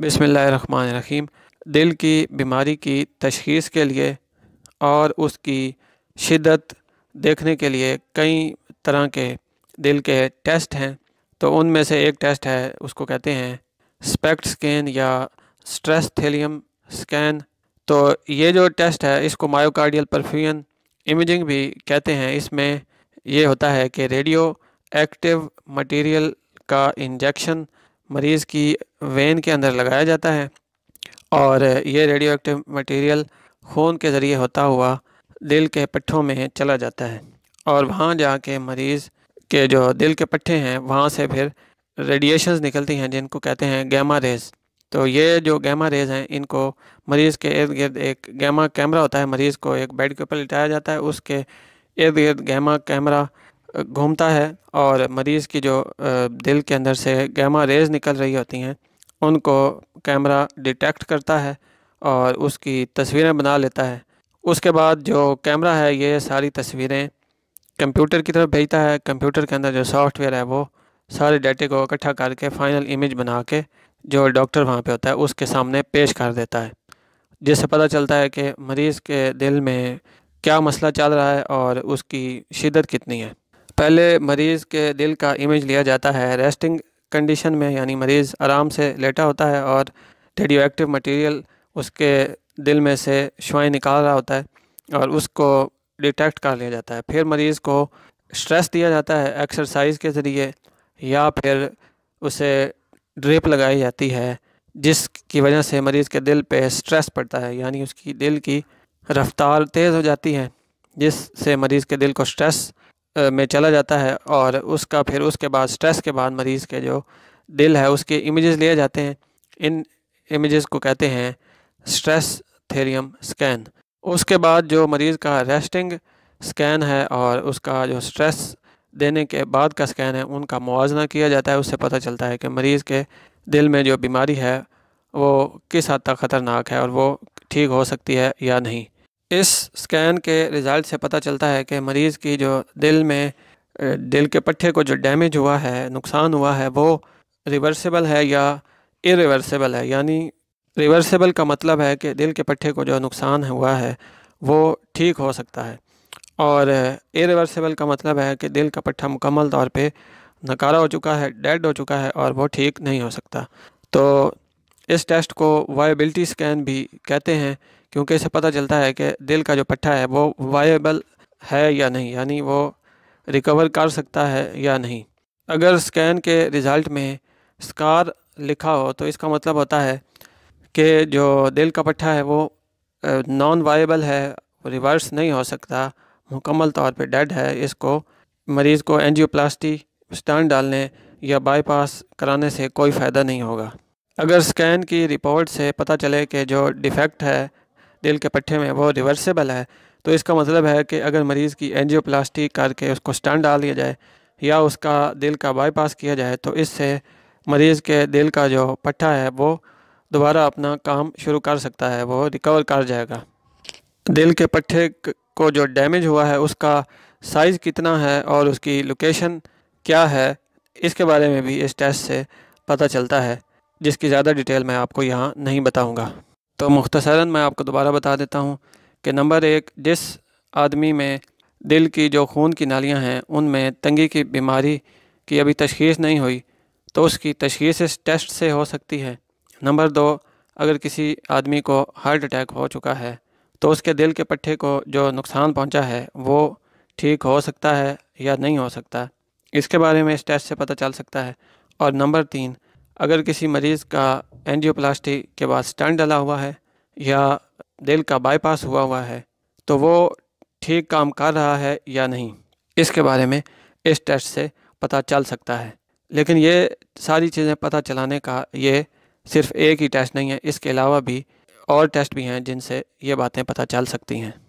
बसमीम दिल की बीमारी की तशखीस के लिए और उसकी शिदत देखने के लिए कई तरह के दिल के टेस्ट हैं तो उनमें से एक टेस्ट है उसको कहते हैं स्पेक्ट स्कैन या स्ट्रेस थेलियम स्कैन तो ये जो टेस्ट है इसको मायोकार्डियल परफ्यूजन इमेजिंग भी कहते हैं इसमें ये होता है कि रेडियो एक्टिव मटेरियल का इंजेक्शन मरीज़ की वेन के अंदर लगाया जाता है और ये रेडियो एक्टिव मटेरियल खून के ज़रिए होता हुआ दिल के पट्ठों में चला जाता है और वहाँ जाके मरीज़ के जो दिल के पट्ठे हैं वहाँ से फिर रेडिएशंस निकलती हैं जिनको कहते हैं गैमा रेज़ तो ये जो गैमा रेज़ हैं इनको मरीज़ के इर्द गिर्द एक गैमा कैमरा होता है मरीज़ को एक बेड के ऊपर लिटाया जाता है उसके इर्द गिर्द गैमा कैमरा घूमता है और मरीज़ की जो दिल के अंदर से गैमा रेज़ निकल रही होती हैं उनको कैमरा डिटेक्ट करता है और उसकी तस्वीरें बना लेता है उसके बाद जो कैमरा है ये सारी तस्वीरें कंप्यूटर की तरफ भेजता है कंप्यूटर के अंदर जो सॉफ्टवेयर है वो सारे डाटे को इकट्ठा करके फाइनल इमेज बना के जो डॉक्टर वहाँ पे होता है उसके सामने पेश कर देता है जिससे पता चलता है कि मरीज़ के दिल में क्या मसला चल रहा है और उसकी शिदत कितनी है पहले मरीज़ के दिल का इमेज लिया जाता है रेस्टिंग कंडीशन में यानी मरीज़ आराम से लेटा होता है और रेडियो एक्टिव मटीरियल उसके दिल में से शुआई निकाल रहा होता है और उसको डिटेक्ट कर लिया जाता है फिर मरीज़ को स्ट्रेस दिया जाता है एक्सरसाइज के ज़रिए या फिर उसे ड्रिप लगाई जाती है जिसकी वजह से मरीज़ के दिल पे स्ट्रेस पड़ता है यानी उसकी दिल की रफ्तार तेज़ हो जाती है जिससे मरीज़ के दिल को स्ट्रेस में चला जाता है और उसका फिर उसके बाद स्ट्रेस के बाद मरीज़ के जो दिल है उसके इमेजेस लिए जाते हैं इन इमेजेस को कहते हैं स्ट्रेस थेरियम स्कैन उसके बाद जो मरीज़ का रेस्टिंग स्कैन है और उसका जो स्ट्रेस देने के बाद का स्कैन है उनका मुआजना किया जाता है उससे पता चलता है कि मरीज़ के दिल में जो बीमारी है वो किस हद तक ख़तरनाक है और वो ठीक हो सकती है या नहीं इस स्कैन के रिज़ल्ट से पता चलता है कि मरीज़ की जो दिल में दिल के पट्टे को जो डैमेज हुआ है नुकसान हुआ है वो रिवर्सिबल है या इरिवर्सिबल है यानी रिवर्सिबल का मतलब है कि दिल के पट्टे को जो नुकसान हुआ है वो ठीक हो सकता है और इरिवर्सिबल का मतलब है कि दिल का पट्टा मुकम्मल तौर पे नकारा हो चुका है डेड हो चुका है और वो ठीक नहीं हो सकता तो इस टेस्ट को वायबिलिटी स्कैन भी कहते हैं क्योंकि इससे पता चलता है कि दिल का जो पट्टा है वो वायबल है या नहीं यानी वो रिकवर कर सकता है या नहीं अगर स्कैन के रिज़ल्ट में स्कार लिखा हो तो इसका मतलब होता है कि जो दिल का पट्टा है वो नॉन वायबल है रिवर्स नहीं हो सकता मुकम्मल तौर पे डेड है इसको मरीज़ को एनजियोप्लास्टी स्टंट डालने या बाईपास कराने से कोई फ़ायदा नहीं होगा अगर स्कैन की रिपोर्ट से पता चले कि जो डिफेक्ट है दिल के पट्टे में वो रिवर्सेबल है तो इसका मतलब है कि अगर मरीज़ की एनजियोप्लास्टी करके उसको स्टंट डाल दिया जाए या उसका दिल का बाईपास किया जाए तो इससे मरीज़ के दिल का जो पट्टा है वो दोबारा अपना काम शुरू कर सकता है वो रिकवर कर जाएगा दिल के पट्टे को जो डैमेज हुआ है उसका साइज़ कितना है और उसकी लोकेशन क्या है इसके बारे में भी इस टेस्ट से पता चलता है जिसकी ज़्यादा डिटेल मैं आपको यहाँ नहीं बताऊँगा तो मुख्तसरा मैं आपको दोबारा बता देता हूँ कि नंबर एक जिस आदमी में दिल की जो खून की नालियाँ हैं उनमें तंगी की बीमारी की अभी तशखीस नहीं हुई तो उसकी तशखीस इस टेस्ट से हो सकती है नंबर दो अगर किसी आदमी को हार्ट अटैक हो चुका है तो उसके दिल के पट्टे को जो नुकसान पहुंचा है वो ठीक हो सकता है या नहीं हो सकता इसके बारे में इस टेस्ट से पता चल सकता है और नंबर तीन अगर किसी मरीज़ का एनजियोप्लास्टी के बाद स्टंट डला हुआ है या दिल का बाईपास हुआ हुआ है तो वो ठीक काम कर रहा है या नहीं इसके बारे में इस टेस्ट से पता चल सकता है लेकिन ये सारी चीज़ें पता चलाने का ये सिर्फ एक ही टेस्ट नहीं है इसके अलावा भी और टेस्ट भी हैं जिनसे ये बातें पता चल सकती हैं